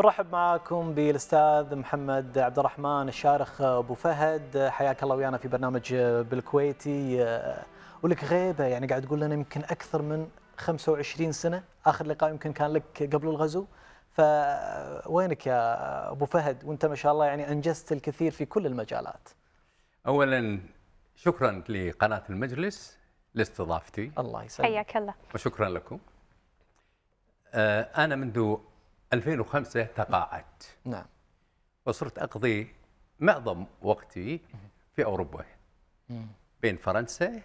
نرحب معاكم بالاستاذ محمد عبد الرحمن الشارخ ابو فهد حياك الله ويانا في برنامج بالكويتي ولك غيبه يعني قاعد تقول لنا يمكن اكثر من 25 سنه اخر لقاء يمكن كان لك قبل الغزو فوينك يا ابو فهد وانت ما شاء الله يعني انجزت الكثير في كل المجالات اولا شكرا لقناه المجلس لاستضافتي الله يسلمك حياك الله وشكرا لكم آه، انا منذ 2005 تقاعدت نعم وصرت أقضي معظم وقتي في أوروبا بين فرنسا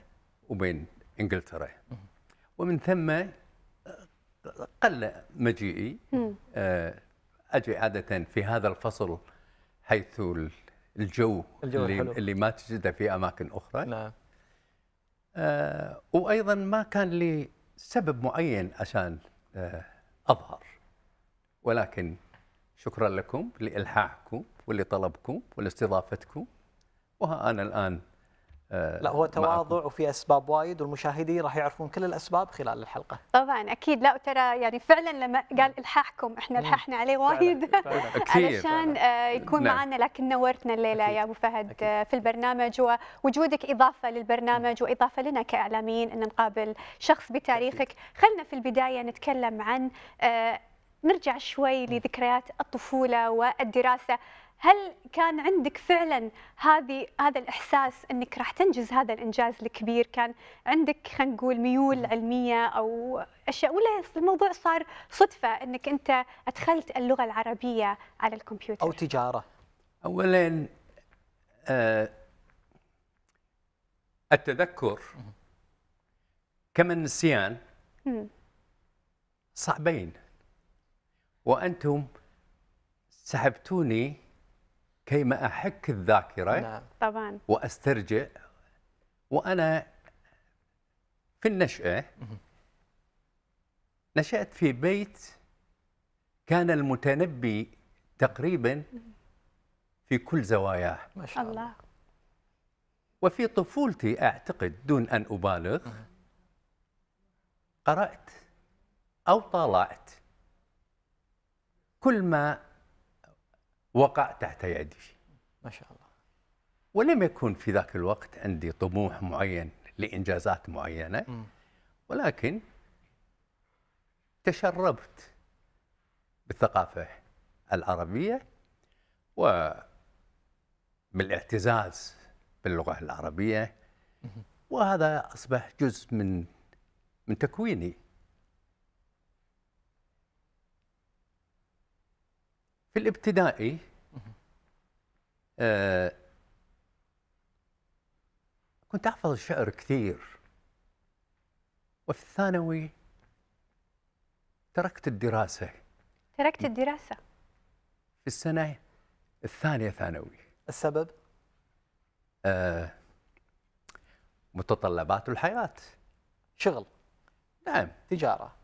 وبين إنجلترا ومن ثم قل مجيئي آه، أجي عادة في هذا الفصل حيث الجو, الجو اللي, اللي ما تجده في أماكن أخرى نعم آه، وأيضا ما كان لي سبب معين عشان آه، أظهر ولكن شكرا لكم لإلحاحكم ولطلبكم ولاستضافتكم وها أنا الآن آه، لا هو تواضع وفي اسباب وايد والمشاهدين راح يعرفون كل الاسباب خلال الحلقه. طبعا اكيد لا وترى يعني فعلا لما قال الحاحكم احنا الححنا عليه وايد علشان آه، يكون نعم. معنا لكن نورتنا الليله أكيد. يا ابو فهد أكيد. آه، في البرنامج ووجودك اضافه للبرنامج واضافه لنا كاعلاميين ان نقابل شخص بتاريخك، خلنا في البدايه نتكلم عن نرجع شوي لذكريات الطفولة والدراسة هل كان عندك فعلا هذه هذا الاحساس انك راح تنجز هذا الانجاز الكبير كان عندك خلينا نقول ميول علميه او اشياء ولا الموضوع صار صدفه انك انت ادخلت اللغه العربيه على الكمبيوتر او تجاره اولا آه التذكر كما النسيان صعبين وأنتم سحبتوني كيما أحك الذاكرة نعم. طبعا وأسترجع وأنا في النشأة نشأت في بيت كان المتنبي تقريبا في كل زواياه ما شاء الله وفي طفولتي أعتقد دون أن أبالغ قرأت أو طالعت كل ما وقع تحت يدي ما شاء الله ولم يكن في ذاك الوقت عندي طموح معين لإنجازات معينة ولكن تشربت بالثقافة العربية وبالاعتزاز باللغة العربية وهذا أصبح جزء من من تكويني في الابتدائي آه كنت احفظ الشعر كثير وفي الثانوي تركت الدراسه تركت الدراسه في السنه الثانيه ثانوي السبب آه متطلبات الحياه شغل نعم تجاره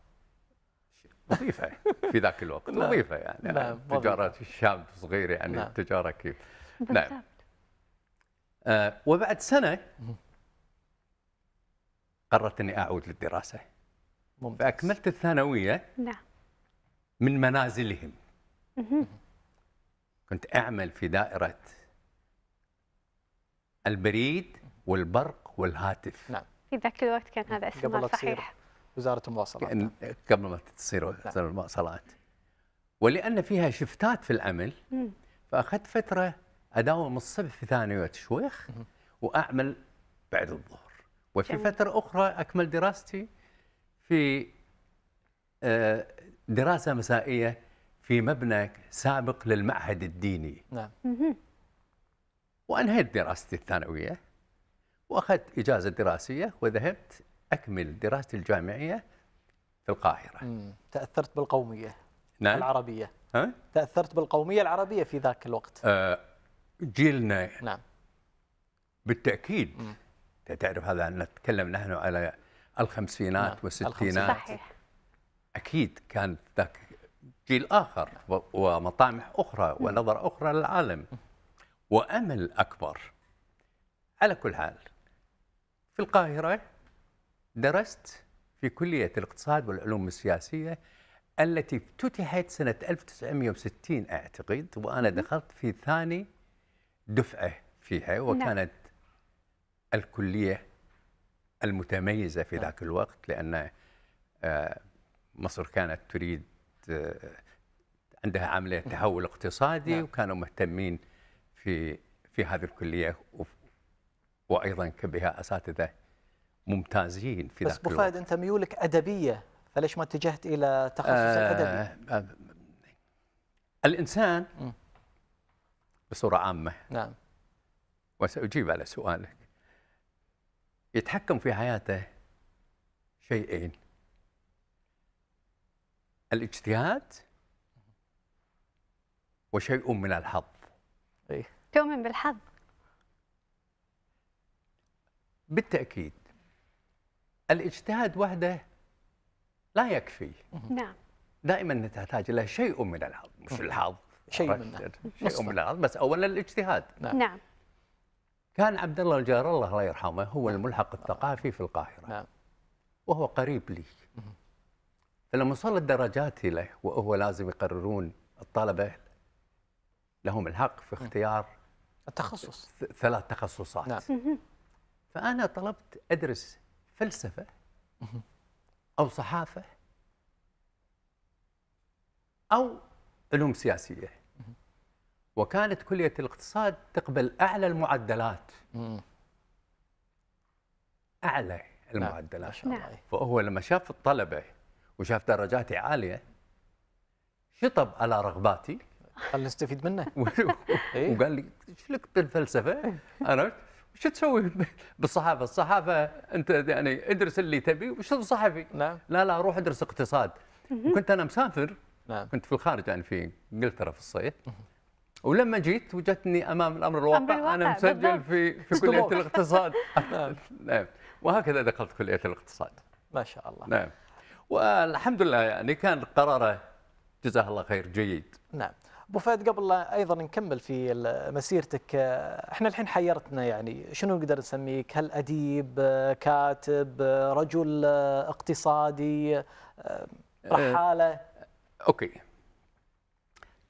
وظيفه يعني، في ذاك الوقت وظيفه نعم. يعني, نعم. يعني تجاره الشام صغير يعني نعم. التجاره كيف نعم آه وبعد سنه قررت اني اعود للدراسه ممتاز. فاكملت الثانويه نعم من منازلهم كنت اعمل في دائره البريد والبرق والهاتف نعم في ذاك الوقت كان هذا اسمها صحيح وزاره المواصلات يعني قبل ما تصير وزاره نعم. المواصلات ولان فيها شفتات في العمل فاخذت فتره اداوم الصبح في ثانويه الشويخ واعمل بعد الظهر وفي فتره اخرى اكمل دراستي في آه، دراسه مسائيه في مبنى سابق للمعهد الديني نعم وانهيت دراستي الثانويه واخذت اجازه دراسيه وذهبت اكمل دراستي الجامعيه في القاهره. مم. تاثرت بالقوميه نعم العربيه ها؟ تاثرت بالقوميه العربيه في ذاك الوقت. آه جيلنا نعم بالتاكيد مم. تعرف هذا نتكلم نحن على الخمسينات نعم. والستينات صحيح اكيد كان ذاك جيل اخر ومطامح اخرى ونظره اخرى للعالم وامل اكبر على كل حال في القاهره درست في كلية الاقتصاد والعلوم السياسية التي افتتحت سنة 1960 أعتقد وأنا دخلت في ثاني دفعة فيها نعم. وكانت الكلية المتميزة في نعم. ذاك الوقت لأن آه، مصر كانت تريد آه، عندها عملية تحول اقتصادي نعم. وكانوا مهتمين في في هذه الكلية وأيضا بها أساتذة ممتازين في بس ذاك فهد انت ميولك ادبيه فليش ما اتجهت الى تخصص آه الادبي؟ آه الانسان م. بصوره عامه نعم وساجيب على سؤالك يتحكم في حياته شيئين الاجتهاد وشيء من الحظ إيه؟ تؤمن بالحظ بالتاكيد الاجتهاد وحده لا يكفي نعم دائما تحتاج الى شيء من الحظ مش الحظ شيء من شيء من الحظ بس اولا الاجتهاد نعم, نعم. كان عبد الله الجار الله الله يرحمه هو نعم. الملحق الثقافي في القاهره نعم وهو قريب لي فلما وصل درجاتي له وهو لازم يقررون الطلبه لهم الحق في اختيار التخصص ثلاث تخصصات نعم. فانا طلبت ادرس فلسفة أو صحافة أو علوم سياسية وكانت كلية الاقتصاد تقبل أعلى المعدلات أعلى المعدلات نعم. فهو لما شاف الطلبة وشاف درجاتي عالية شطب على رغباتي خلني نستفيد منه وقال لي ايش لك بالفلسفه عرفت شو تسوي بالصحافه؟ الصحافه انت يعني ادرس اللي تبي وش صحفي؟ نعم لا لا روح ادرس اقتصاد وكنت انا مسافر نعم كنت في الخارج يعني في انجلترا في الصيف ولما جيت وجدتني امام الامر الواقع انا مسجل في في كليه الاقتصاد نعم. نعم وهكذا دخلت كليه الاقتصاد ما شاء الله نعم والحمد لله يعني كان قراره جزاه الله خير جيد نعم ابو فهد قبل لا ايضا نكمل في مسيرتك آه، احنا الحين حيرتنا يعني شنو نقدر نسميك؟ هل اديب، آه، كاتب، آه، رجل اقتصادي، رحاله؟ اوكي.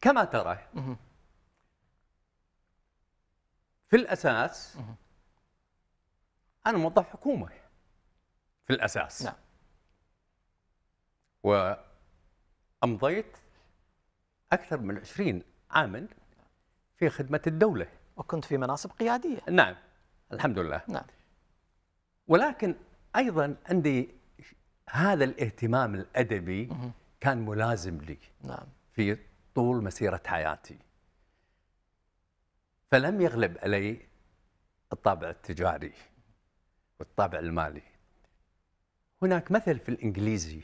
كما ترى في الاساس انا موظف حكومه في الاساس نعم وامضيت أكثر من 20 عاما في خدمة الدولة وكنت في مناصب قيادية نعم الحمد لله نعم ولكن أيضا عندي هذا الاهتمام الأدبي كان ملازم لي نعم في طول مسيرة حياتي فلم يغلب علي الطابع التجاري والطابع المالي هناك مثل في الإنجليزي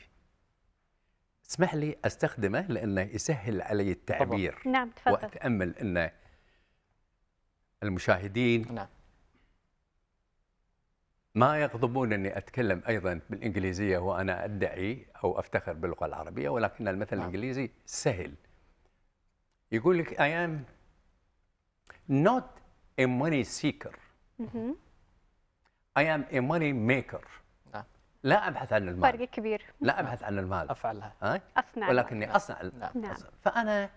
اسمح لي استخدمه لانه يسهل علي التعبير طبعا. نعم تفضل واتامل ان المشاهدين نعم ما يغضبون اني اتكلم ايضا بالانجليزيه وانا ادعي او افتخر باللغه العربيه ولكن المثل نعم. الانجليزي سهل يقول لك I am not a money seeker I am a money maker لا ابحث عن المال فرق كبير لا ابحث عن المال افعلها ها؟ اصنع ولكني اصنع نعم. فانا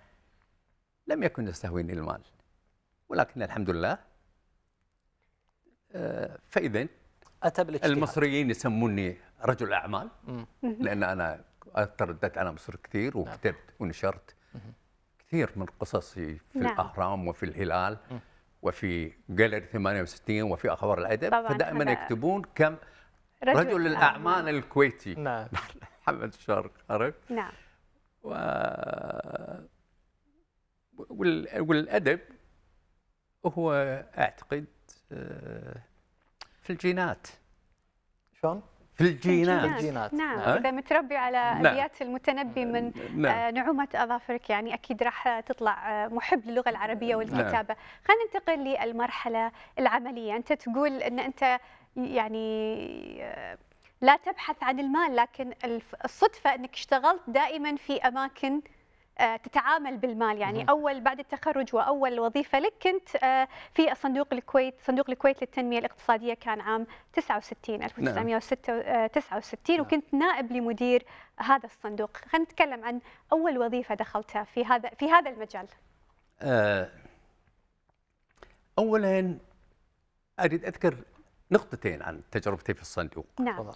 لم يكن يستهويني المال ولكن الحمد لله آه، فاذا اتى بالاجتهاد المصريين يسموني رجل اعمال لان انا ترددت على مصر كثير نعم. وكتبت ونشرت كثير من قصصي في نعم. الاهرام وفي الهلال وفي جاليري 68 وفي اخبار الادب فدائما يكتبون كم رجل, رجل الأعمال الكويتي نعم محمد شرق عرفت؟ نعم و... والأدب هو أعتقد آه، في الجينات شلون؟ في الجينات, الجينات. نعم نعم اذا متربي على نعم. ابيات المتنبي من آه، نعم. آه، نعومه اظافرك يعني اكيد راح تطلع محب للغه العربيه نعم. والكتابه نعم. خلينا ننتقل للمرحله العمليه انت تقول ان انت يعني آه، لا تبحث عن المال لكن الصدفه انك اشتغلت دائما في اماكن آه، تتعامل بالمال يعني اول بعد التخرج واول وظيفه لك كنت آه، في صندوق الكويت صندوق الكويت للتنميه الاقتصاديه كان عام 69 1969 نعم. نعم. وكنت نائب لمدير هذا الصندوق خلينا نتكلم عن اول وظيفه دخلتها في هذا في هذا المجال اولا اريد اذكر نقطتين عن تجربتي في الصندوق نعم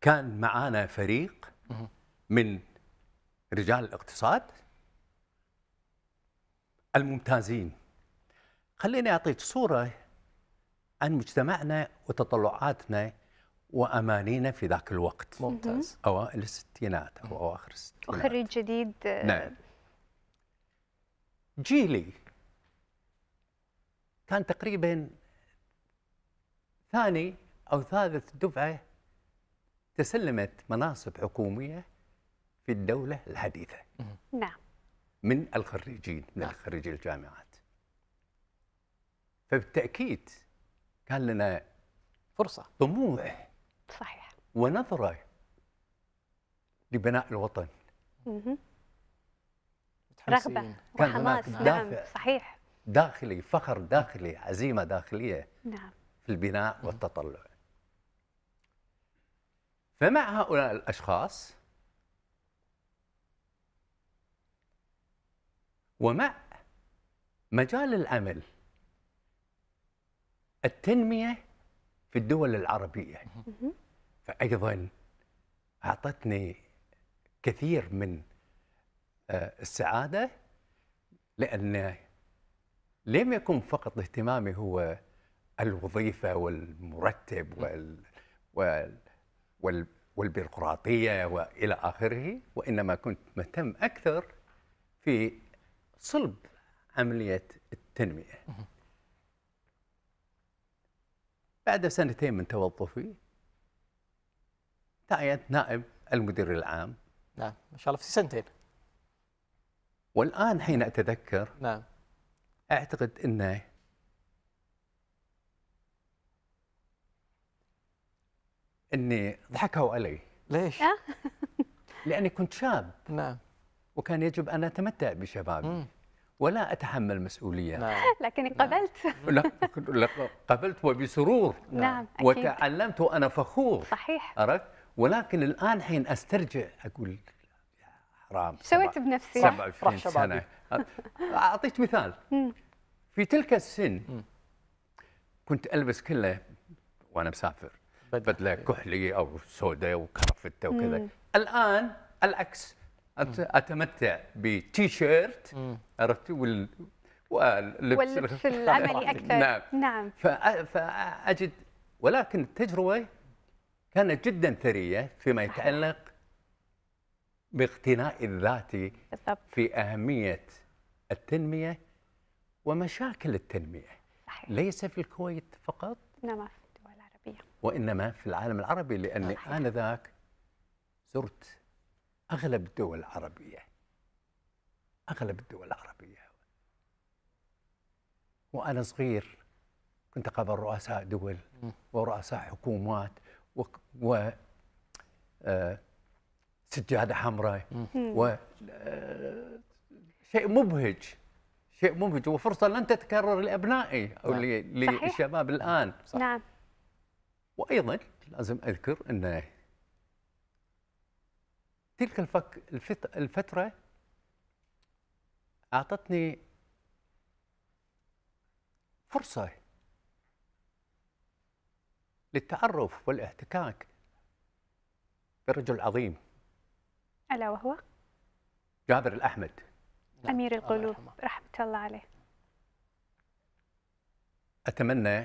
كان معانا فريق من رجال الاقتصاد الممتازين خليني أعطيك صورة عن مجتمعنا وتطلعاتنا وأمانينا في ذاك الوقت ممتاز أوائل الستينات أو أواخر الستينات وخريج جديد نعم جيلي كان تقريبا ثاني او ثالث دفعه تسلمت مناصب حكوميه في الدوله الحديثه. نعم. من الخريجين من نعم. خريجي الجامعات. فبالتاكيد كان لنا فرصه طموح صحيح ونظره لبناء الوطن. رغبه وحماس نعم صحيح داخلي فخر داخلي عزيمه داخليه نعم في البناء والتطلع فمع هؤلاء الاشخاص ومع مجال العمل التنميه في الدول العربيه فايضا اعطتني كثير من آه، السعاده لان لم يكن فقط اهتمامي هو الوظيفه والمرتب وال, وال... وال... والبيروقراطيه والى اخره وانما كنت مهتم اكثر في صلب عمليه التنميه. بعد سنتين من توظفي تعينت نائب المدير العام. نعم ما شاء الله في سنتين. والان حين اتذكر نعم أعتقد أنه أني ضحكوا علي ليش؟ آه. لأني كنت شاب نعم وكان يجب أن أتمتع بشبابي ولا أتحمل مسؤولية نعم. لكني نعم. قبلت لا قبلت وبسرور نعم, نعم، وتعلمت وأنا فخور صحيح عرفت ولكن الآن حين أسترجع أقول رام سويت بنفسي 27 سنه اعطيك مثال في تلك السن كنت البس كله وانا مسافر بدله كحلي او سوداء وكرفته وكذا الان العكس اتمتع بتي شيرت عرفتي وال واللبس, واللبس العملي اكثر نعم, نعم. فاجد ولكن التجربه كانت جدا ثريه فيما يتعلق باقتناء الذاتي بالضبط. في أهمية التنمية ومشاكل التنمية صحيح. ليس في الكويت فقط إنما في الدول العربية وإنما في العالم العربي لأني صحيح. آنذاك زرت أغلب الدول العربية أغلب الدول العربية وأنا صغير كنت قابل رؤساء دول ورؤساء حكومات و, و... آه سجاده حمراء و آه، شيء مبهج شيء مبهج وفرصه لن تتكرر لابنائي او نعم. للشباب الان صح. نعم وايضا لازم اذكر ان تلك الفك الفتره اعطتني فرصه للتعرف والاحتكاك برجل عظيم ألا وهو جابر الأحمد نعم. أمير القلوب رحمة الله عليه أتمنى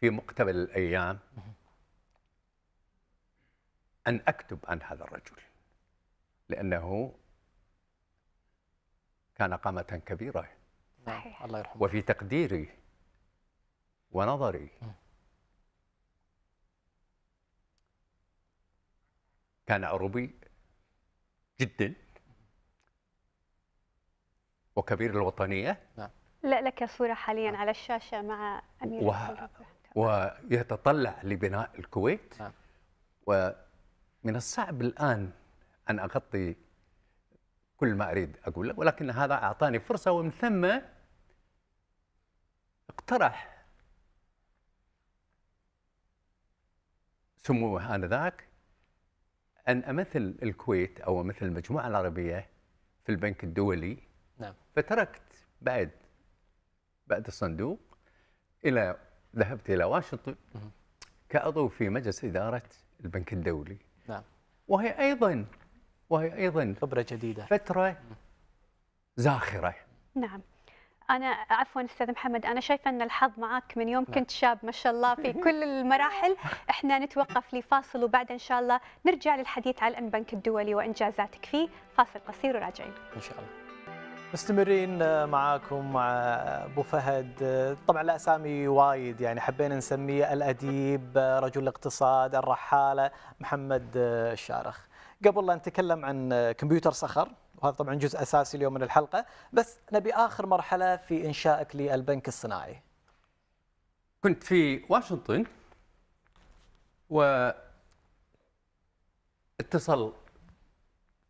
في مقتبل الأيام أن أكتب عن هذا الرجل لأنه كان قامة كبيرة نعم. صحيح. الله يرحمه وفي تقديري ونظري كان أوروبي جدا وكبير الوطنية نعم. لا لك صورة حاليا على الشاشة مع أمير و... ويتطلع لبناء الكويت نعم. ومن الصعب الآن أن أغطي كل ما أريد أقوله ولكن هذا أعطاني فرصة ومن ثم اقترح سموه آنذاك أن أمثل الكويت أو أمثل المجموعة العربية في البنك الدولي نعم. فتركت بعد بعد الصندوق إلى ذهبت إلى واشنطن كعضو في مجلس إدارة البنك الدولي نعم. وهي أيضا وهي أيضا خبرة جديدة فترة زاخرة نعم انا عفوا استاذ محمد انا شايفه ان الحظ معك من يوم كنت شاب ما شاء الله في كل المراحل احنا نتوقف لفاصل وبعد ان شاء الله نرجع للحديث عن البنك الدولي وانجازاتك فيه فاصل قصير وراجعين ان شاء الله مستمرين معاكم مع ابو فهد طبعا الاسامي وايد يعني حبينا نسميه الاديب رجل الاقتصاد الرحاله محمد الشارخ قبل لا نتكلم عن كمبيوتر صخر وهذا طبعا جزء أساسي اليوم من الحلقة بس نبي آخر مرحلة في إنشائك للبنك الصناعي كنت في واشنطن و اتصل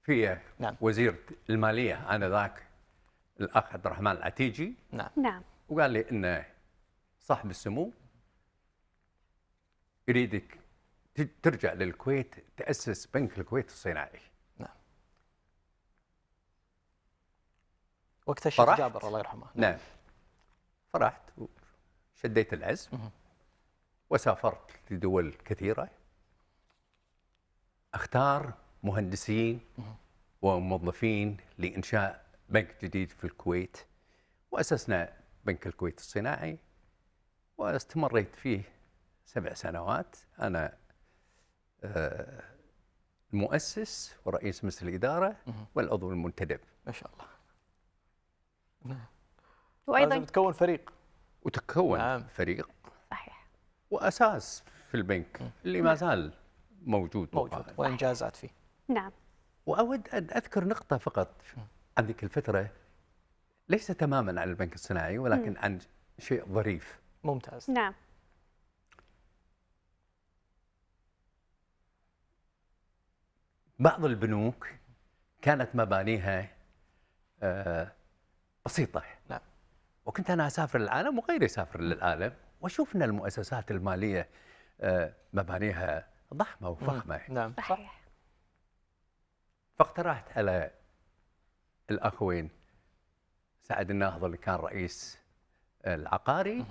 في نعم. وزير المالية آنذاك الأخ عبد الرحمن العتيجي نعم نعم وقال لي أن صاحب السمو يريدك ترجع للكويت تأسس بنك الكويت الصناعي وقت الشيخ جابر الله يرحمه نعم. نعم, فرحت وشديت العزم وسافرت لدول كثيرة أختار مهندسين وموظفين لإنشاء بنك جديد في الكويت وأسسنا بنك الكويت الصناعي واستمريت فيه سبع سنوات أنا آه، المؤسس ورئيس مجلس الإدارة والعضو المنتدب ما شاء الله نعم وايضا لازم تكون فريق وتكون نعم. فريق صحيح واساس في البنك اللي ما زال موجود موجود وانجازات فيه نعم واود ان اذكر نقطه فقط عن ذيك الفتره ليس تماما عن البنك الصناعي ولكن م. عن شيء ظريف ممتاز نعم بعض البنوك كانت مبانيها آه بسيطه نعم وكنت انا اسافر العالم وغيري يسافر للعالم واشوف ان المؤسسات الماليه آه، مبانيها ضخمه وفخمه نعم صحيح فاقترحت على الاخوين سعد الناهض اللي كان رئيس العقاري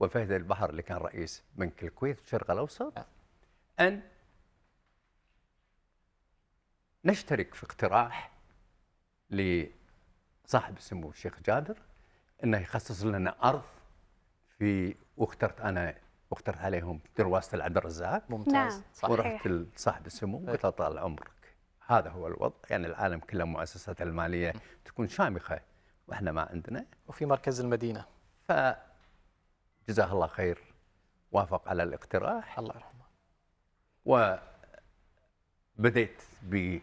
وفهد البحر اللي كان رئيس بنك الكويت الشرق الاوسط نعم. ان نشترك في اقتراح صاحب السمو الشيخ جابر انه يخصص لنا ارض في واخترت انا واخترت عليهم درواسه العبد الرزاق ممتاز نعم. صحيح. ورحت لصاحب السمو قلت له طال عمرك هذا هو الوضع يعني العالم كله مؤسسات الماليه تكون شامخه واحنا ما عندنا وفي مركز المدينه ف جزاه الله خير وافق على الاقتراح الله يرحمه بديت ب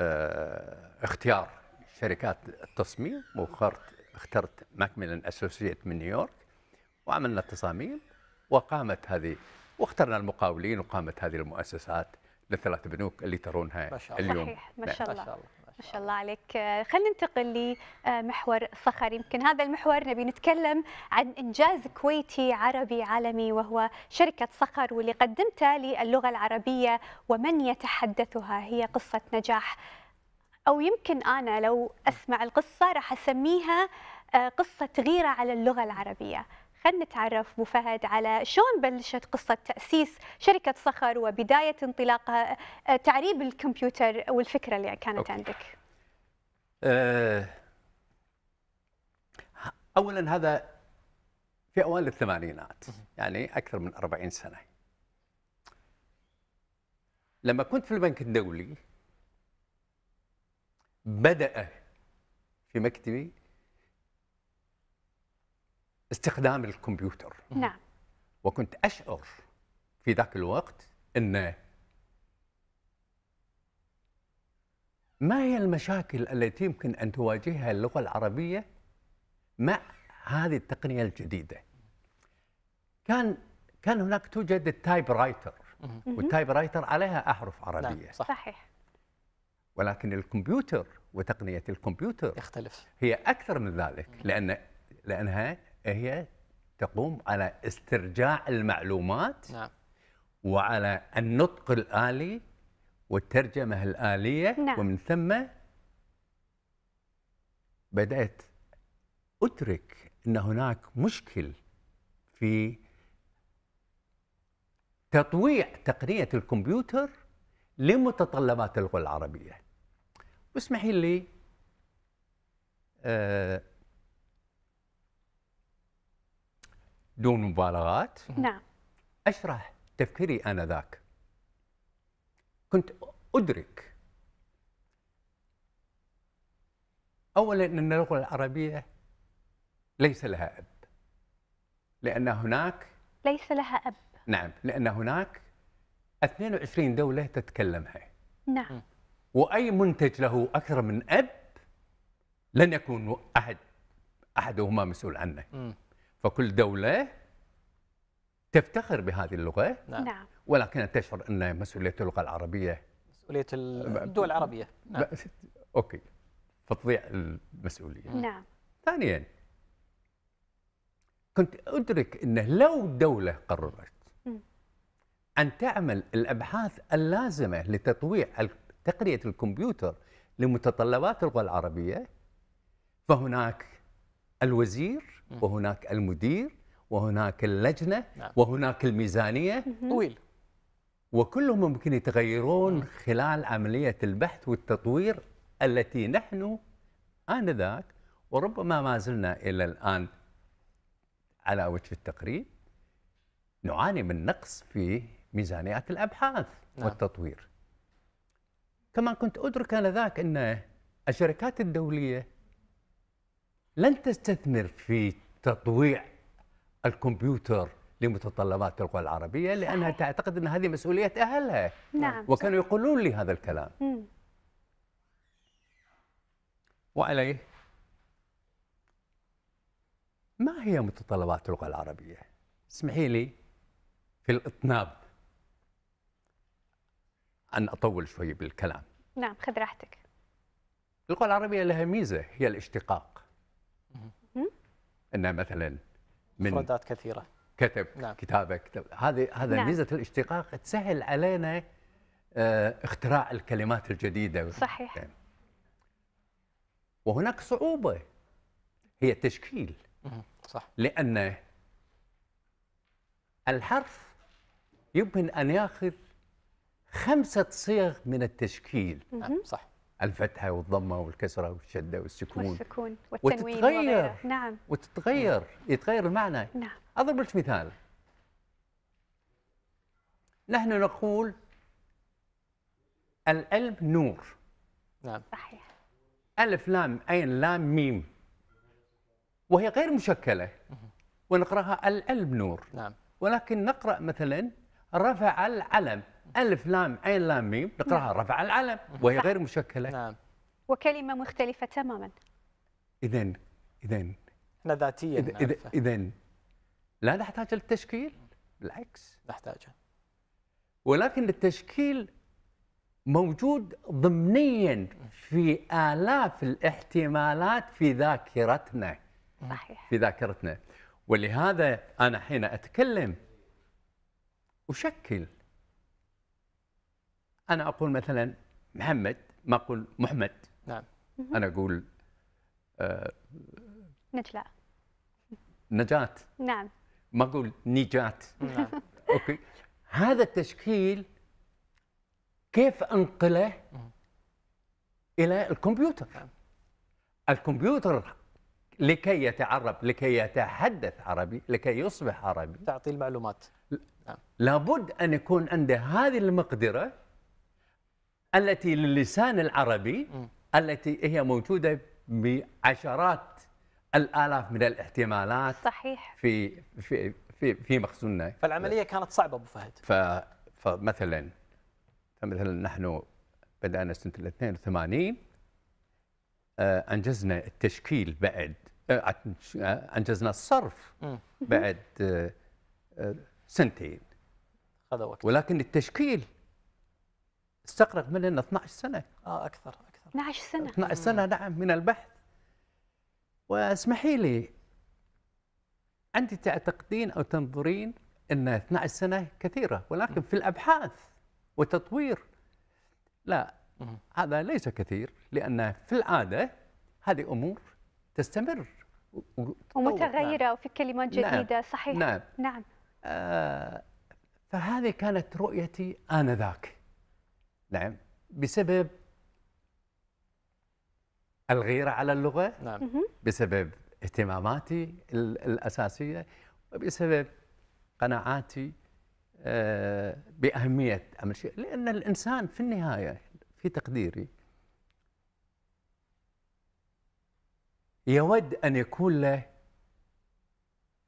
آه، اختيار شركات التصميم واخترت اخترت ماكميلان اسوسييت من نيويورك وعملنا التصاميم وقامت هذه واخترنا المقاولين وقامت هذه المؤسسات للثلاث بنوك اللي ترونها ما شاء الله. اليوم صحيح ما نعم. شاء الله ما شاء الله عليك آه، خلينا ننتقل لمحور صخر يمكن هذا المحور نبي نتكلم عن إنجاز كويتي عربي عالمي وهو شركة صخر واللي قدمتها للغة العربية ومن يتحدثها هي قصة نجاح او يمكن انا لو اسمع القصه راح اسميها آه، قصه غيره على اللغه العربيه خلينا نتعرف ابو فهد على شلون بلشت قصه تاسيس شركه صخر وبدايه انطلاقها آه، تعريب الكمبيوتر والفكره اللي كانت أوكي. عندك آه، اولا هذا في اوائل الثمانينات يعني اكثر من 40 سنه لما كنت في البنك الدولي بدأ في مكتبي استخدام الكمبيوتر نعم وكنت أشعر في ذاك الوقت أن ما هي المشاكل التي يمكن أن تواجهها اللغة العربية مع هذه التقنية الجديدة كان كان هناك توجد التايب رايتر والتايب رايتر عليها أحرف عربية نعم، صحيح ولكن الكمبيوتر وتقنيه الكمبيوتر يختلف هي اكثر من ذلك لان لانها هي تقوم على استرجاع المعلومات نعم. وعلى النطق الالي والترجمه الاليه نعم. ومن ثم بدات ادرك ان هناك مشكل في تطويع تقنيه الكمبيوتر لمتطلبات اللغه العربيه واسمحي لي آه، دون مبالغات نعم اشرح تفكيري انذاك كنت ادرك اولا ان اللغه العربيه ليس لها اب لان هناك ليس لها اب نعم لان هناك 22 دوله تتكلمها نعم واي منتج له اكثر من اب لن يكون احد احدهما مسؤول عنه م. فكل دوله تفتخر بهذه اللغه نعم. نعم ولكن تشعر ان مسؤوليه اللغه العربيه مسؤوليه الدول العربيه نعم اوكي فتضيع المسؤوليه نعم ثانيا كنت ادرك انه لو دوله قررت م. ان تعمل الابحاث اللازمه لتطويع تقنيه الكمبيوتر لمتطلبات اللغه العربيه فهناك الوزير وهناك المدير وهناك اللجنه نعم. وهناك الميزانيه طويل وكلهم ممكن يتغيرون خلال عمليه البحث والتطوير التي نحن آنذاك وربما ما زلنا إلى الآن على وجه التقريب نعاني من نقص في ميزانيات الأبحاث نعم. والتطوير كما كنت أدرك آنذاك أن الشركات الدولية لن تستثمر في تطويع الكمبيوتر لمتطلبات القوى العربية لأنها صحيح. تعتقد أن هذه مسؤولية أهلها نعم وكانوا صحيح. يقولون لي هذا الكلام مم. وعليه ما هي متطلبات اللغة العربية؟ اسمحي لي في الاطناب أن أطول شوي بالكلام نعم خذ راحتك اللغة العربية لها ميزة هي الاشتقاق أنها مثلا من مفردات كثيرة كتب نعم. كتابك هذه هذا نعم. ميزة الاشتقاق تسهل علينا آه، اختراع الكلمات الجديدة صحيح يعني. وهناك صعوبة هي التشكيل صح لأن الحرف يمكن أن ياخذ خمسة صيغ من التشكيل نعم صح الفتحة والضمة والكسرة والشدة والسكون والسكون والتنوين وتتغير نعم وتتغير يتغير المعنى نعم أضرب لك مثال نحن نقول الألب نور نعم صحيح ألف لام عين لام ميم وهي غير مشكلة ونقرأها الألب نور نعم ولكن نقرأ مثلا رفع العلم ألف لام عين لام ميم نقرأها رفع العلم وهي غير مشكلة نعم وكلمة مختلفة تماما إذا إذا احنا ذاتيا إذا لا نحتاج للتشكيل بالعكس نحتاجه ولكن التشكيل موجود ضمنيا في آلاف الاحتمالات في ذاكرتنا صحيح في ذاكرتنا ولهذا أنا حين أتكلم أشكل انا اقول مثلا محمد ما اقول محمد نعم انا اقول آه نجلاء نجاة نعم ما اقول نجاة نعم اوكي هذا التشكيل كيف انقله الى الكمبيوتر نعم. الكمبيوتر لكي يتعرب لكي يتحدث عربي لكي يصبح عربي تعطي المعلومات نعم. لابد ان يكون عنده هذه المقدره التي للسان العربي التي هي موجودة بعشرات الآلاف من الاحتمالات صحيح في في في في مخزوننا فالعملية كانت صعبة أبو فهد فمثلا فمثلا نحن بدأنا سنة 82 آه، أنجزنا التشكيل بعد آه، آه، أنجزنا الصرف بعد سنتين هذا وقت ولكن التشكيل استغرق مننا 12 سنة اه اكثر اكثر 12 سنة 12 سنة نعم من البحث واسمحي لي أنت تعتقدين أو تنظرين أن 12 سنة كثيرة ولكن في الأبحاث وتطوير لا هذا ليس كثير لأن في العادة هذه أمور تستمر ومتغيرة نعم. وفي كلمات نعم. جديدة نعم. صحيح نعم, نعم. آه فهذه كانت رؤيتي آنذاك نعم بسبب الغيرة على اللغة نعم. بسبب اهتماماتي الأساسية وبسبب قناعاتي آه، بأهمية أمر شيء لأن الإنسان في النهاية في تقديري يود أن يكون له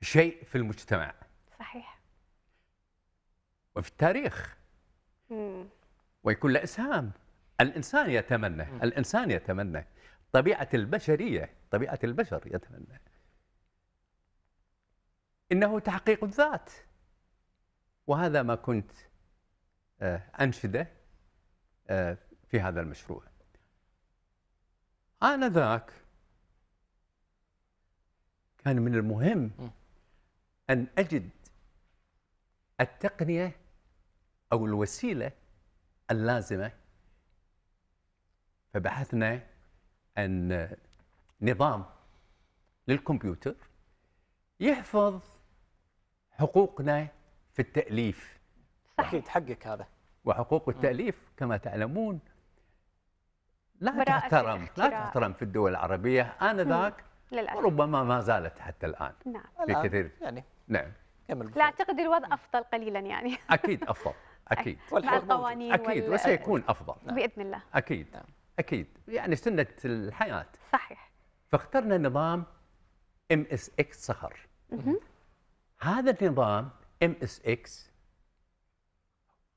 شيء في المجتمع صحيح وفي التاريخ مم. ويكون له إسهام الإنسان يتمنى الإنسان يتمنى طبيعة البشرية طبيعة البشر يتمنى إنه تحقيق الذات وهذا ما كنت آه، أنشده آه، في هذا المشروع آنذاك كان من المهم أن أجد التقنية أو الوسيلة اللازمه فبحثنا عن نظام للكمبيوتر يحفظ حقوقنا في التاليف اكيد حقك هذا وحقوق التاليف كما تعلمون لا تحترم لا تحترم في الدول العربيه انذاك وربما ما زالت حتى الان نعم في كثير يعني نعم لا اعتقد الوضع افضل قليلا يعني اكيد افضل اكيد مع القوانين اكيد وال... وسيكون افضل نعم. باذن الله اكيد نعم. اكيد يعني سنه الحياه صحيح فاخترنا نظام ام اس اكس صخر هذا النظام ام اس اكس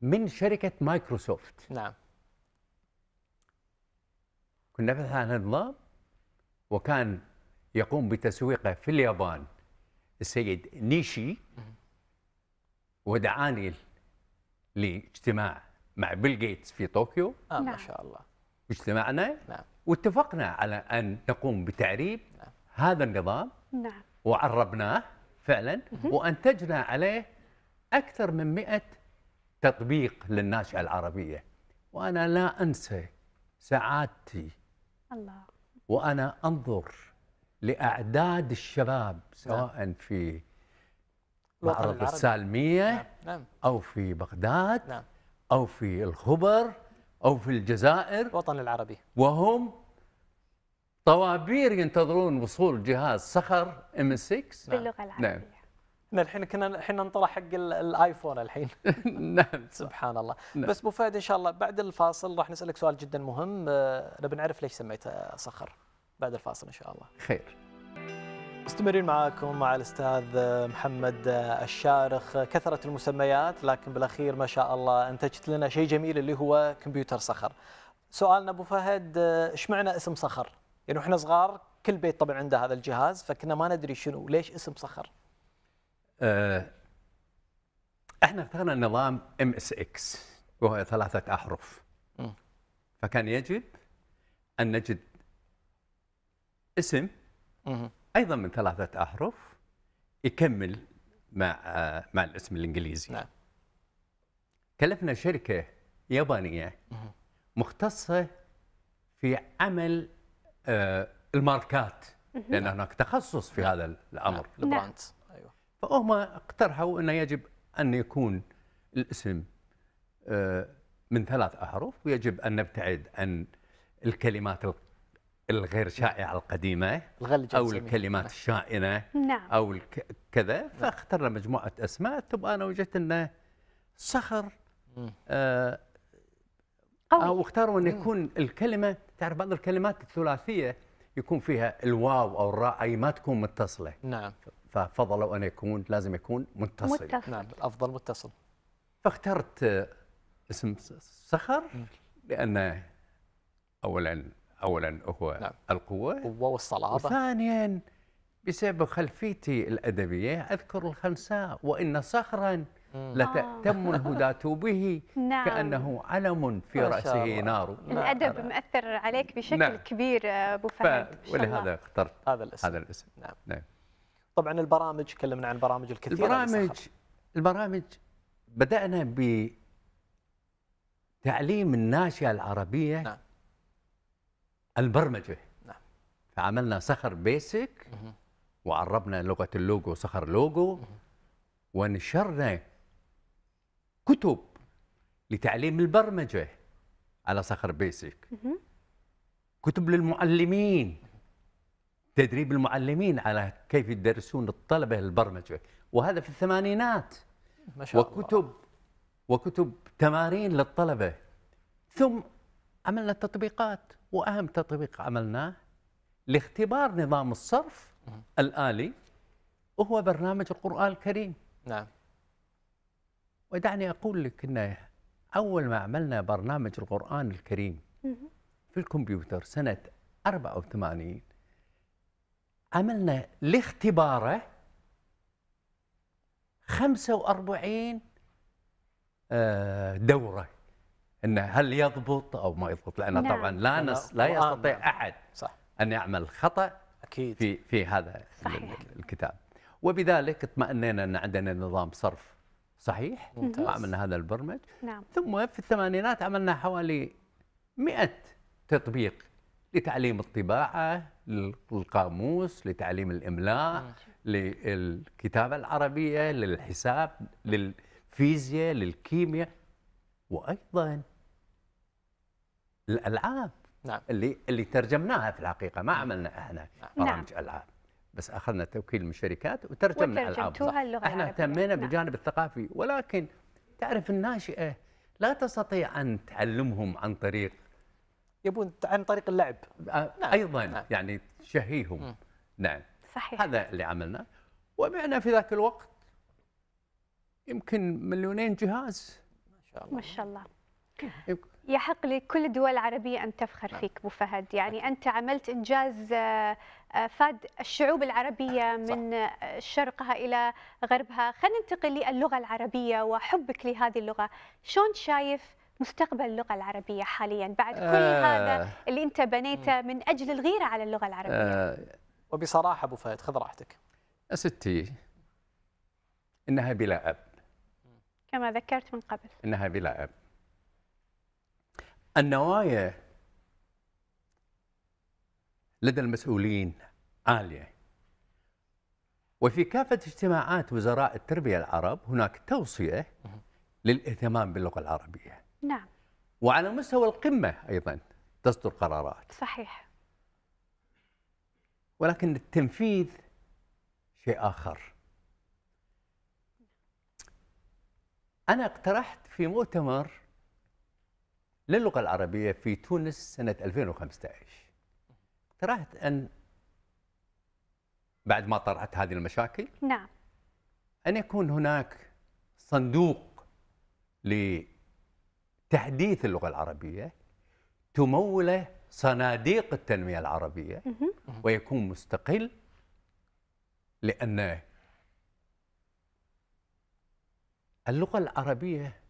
من شركه مايكروسوفت نعم كنا نبحث عن النظام وكان يقوم بتسويقه في اليابان السيد نيشي ودعاني لاجتماع مع بيل جيتس في طوكيو آه نعم. ما شاء الله اجتمعنا نعم. واتفقنا على أن نقوم بتعريب نعم. هذا النظام نعم. وعربناه فعلا مه. وأنتجنا عليه أكثر من 100 تطبيق للناشئة العربية وأنا لا أنسى سعادتي الله وأنا أنظر لأعداد الشباب نعم. سواء نعم. في معرض السالمية نعم. نعم. أو في بغداد نعم. أو في الخبر أو في الجزائر الوطن العربي وهم طوابير ينتظرون وصول جهاز صخر ام 6 باللغه نعم. العربيه نعم. احنا الحين كنا احنا نطرح حق الايفون الحين نعم سبحان الله نعم. بس ابو فهد ان شاء الله بعد الفاصل راح نسالك سؤال جدا مهم آه، نبي نعرف ليش سميته صخر بعد الفاصل ان شاء الله خير مستمرين معاكم مع الاستاذ محمد الشارخ كثرت المسميات لكن بالاخير ما شاء الله انتجت لنا شيء جميل اللي هو كمبيوتر صخر. سؤالنا ابو فهد ايش معنى اسم صخر؟ يعني واحنا صغار كل بيت طبعا عنده هذا الجهاز فكنا ما ندري شنو ليش اسم صخر؟ آه، احنا اخترنا نظام ام اس اكس وهو ثلاثه احرف. فكان يجب ان نجد اسم ايضا من ثلاثه احرف يكمل مع آه، مع الاسم الانجليزي نعم كلفنا شركه يابانيه مختصه في عمل آه، الماركات لان هناك تخصص في هذا الامر نعم. البراندز نعم. ايوه فهم اقترحوا انه يجب ان يكون الاسم آه، من ثلاث احرف ويجب ان نبتعد عن الكلمات الغير شائعه القديمه او الكلمات نعم. الشائنه نعم او كذا نعم. فاخترنا مجموعه اسماء ثم انا وجدت انه صخر آه او اختاروا ان يكون الكلمه تعرف بعض الكلمات الثلاثيه يكون فيها الواو او الراء اي ما تكون متصله نعم ففضلوا ان يكون لازم يكون متصل, متصل. نعم الافضل متصل فاخترت اسم صخر لانه اولا اولا هو نعم. القوه القوه والصلابه وثانيا بسبب خلفيتي الادبيه اذكر الخنساء وان صخرا لتأتم آه. الهدى به نعم. كأنه علم في رأسه نار نعم. الأدب مأثر نعم. عليك بشكل نعم. كبير أبو فهد ف... ولهذا اخترت هذا الاسم, هذا الاسم. نعم. نعم. طبعا البرامج تكلمنا عن البرامج الكثيرة البرامج البرامج بدأنا بتعليم الناشئة العربية نعم. البرمجه نعم فعملنا صخر بيسك وعربنا لغه اللوجو صخر لوجو ونشرنا كتب لتعليم البرمجه على صخر بيسك كتب للمعلمين تدريب المعلمين على كيف يدرسون الطلبه البرمجه وهذا في الثمانينات ما شاء وكتب الله. وكتب تمارين للطلبه ثم عملنا تطبيقات واهم تطبيق عملناه لاختبار نظام الصرف الالي وهو برنامج القران الكريم نعم ودعني اقول لك ان اول ما عملنا برنامج القران الكريم في الكمبيوتر سنه 84 عملنا لاختباره 45 آه، دوره انه هل يضبط او ما يضبط لان نعم. طبعا لا نس لا يستطيع احد صح. ان يعمل خطا اكيد في في هذا صحيح. الكتاب وبذلك اطمأنينا ان عندنا نظام صرف صحيح ممتاز. وعملنا هذا البرمج نعم. ثم في الثمانينات عملنا حوالي 100 تطبيق لتعليم الطباعه للقاموس لتعليم الاملاء مم. للكتابه العربيه للحساب للفيزياء للكيمياء وايضا الالعاب نعم اللي اللي ترجمناها في الحقيقه ما نعم. عملنا احنا نعم. برامج نعم. العاب بس اخذنا توكيل من شركات وترجمنا العاب احنا اهتمينا نعم. بالجانب الثقافي ولكن تعرف الناشئه لا تستطيع ان تعلمهم عن طريق يبون عن طريق اللعب آه، نعم. ايضا نعم. يعني شهيهم نعم صحيح هذا اللي عملناه وبعنا في ذاك الوقت يمكن مليونين جهاز ما شاء الله ما شاء الله يحق لكل الدول العربية أن تفخر نعم. فيك أبو فهد يعني أنت عملت إنجاز آه، آه، فاد الشعوب العربية من صح. آه، شرقها إلى غربها خلينا ننتقل للغة العربية وحبك لهذه اللغة شلون شايف مستقبل اللغة العربية حاليا بعد كل آه هذا اللي أنت بنيته من أجل الغيرة على اللغة العربية آه وبصراحة أبو فهد خذ راحتك يا ستي إنها بلا أب كما ذكرت من قبل إنها بلا أب النوايا لدى المسؤولين عاليه وفي كافه اجتماعات وزراء التربيه العرب هناك توصيه للاهتمام باللغه العربيه نعم وعلى مستوى القمه ايضا تصدر قرارات صحيح ولكن التنفيذ شيء اخر انا اقترحت في مؤتمر للغة العربية في تونس سنة 2015 اقترحت أن بعد ما طرحت هذه المشاكل نعم أن يكون هناك صندوق لتحديث اللغة العربية تموله صناديق التنمية العربية ويكون مستقل لأن اللغة العربية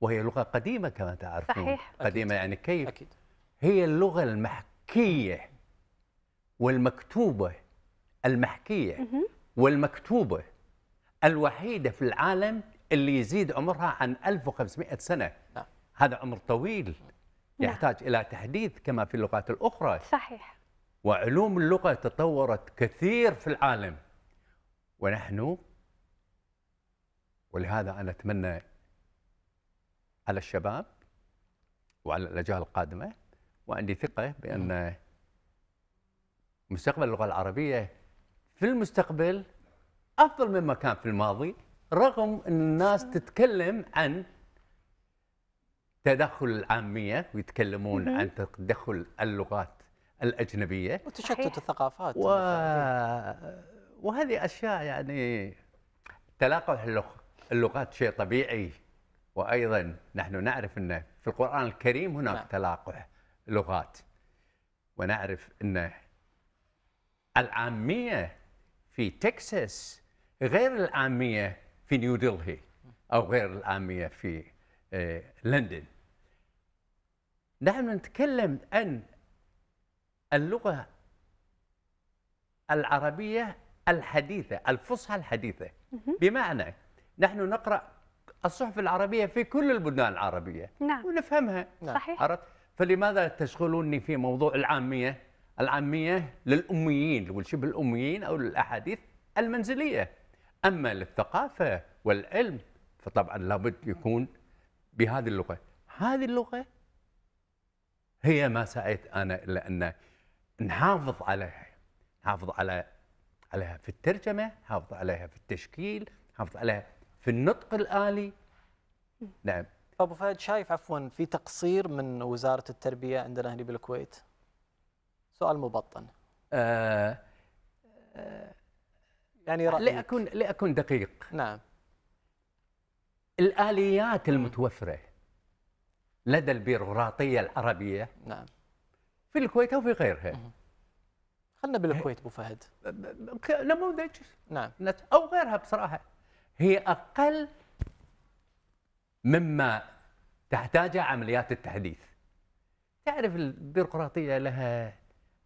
وهي لغة قديمة كما تعرفون صحيح قديمة يعني كيف أكيد. هي اللغة المحكية والمكتوبة المحكية مه. والمكتوبة الوحيدة في العالم اللي يزيد عمرها عن 1500 سنة لا. نعم. هذا عمر طويل نعم. يحتاج إلى تحديث كما في اللغات الأخرى صحيح وعلوم اللغة تطورت كثير في العالم ونحن ولهذا أنا أتمنى على الشباب وعلى الاجيال القادمه وعندي ثقه بان نعم. مستقبل اللغه العربيه في المستقبل افضل مما كان في الماضي رغم ان الناس تتكلم عن تدخل العاميه ويتكلمون عن تدخل اللغات الاجنبيه وتشتت الثقافات و... وهذه اشياء يعني تلاقح اللغات شيء طبيعي وأيضا نحن نعرف أن في القرآن الكريم هناك نعم. تلاقح لغات ونعرف أن العامية في تكساس غير العامية في نيودلهي أو غير العامية في آه، لندن نحن نتكلم عن اللغة العربية الحديثة الفصحى الحديثة بمعنى نحن نقرأ الصحف العربية في كل البلدان العربية نعم. ونفهمها نعم. صحيح عرفت فلماذا تشغلوني في موضوع العامية العامية للأميين والشبه الأميين أو للأحاديث المنزلية أما للثقافة والعلم فطبعا لابد يكون بهذه اللغة هذه اللغة هي ما سعيت أنا إلا أن نحافظ عليها نحافظ على عليها في الترجمة نحافظ عليها في التشكيل نحافظ عليها في النطق الآلي نعم أبو فهد شايف عفوا في تقصير من وزارة التربية عندنا هنا بالكويت سؤال مبطن آه آه يعني رأيك لأكون, لأكون دقيق نعم الآليات المتوفرة لدى البيروقراطية العربية نعم في الكويت أو في غيرها خلنا بالكويت ابو فهد نموذج نعم او غيرها بصراحه هي اقل مما تحتاجه عمليات التحديث تعرف البيروقراطيه لها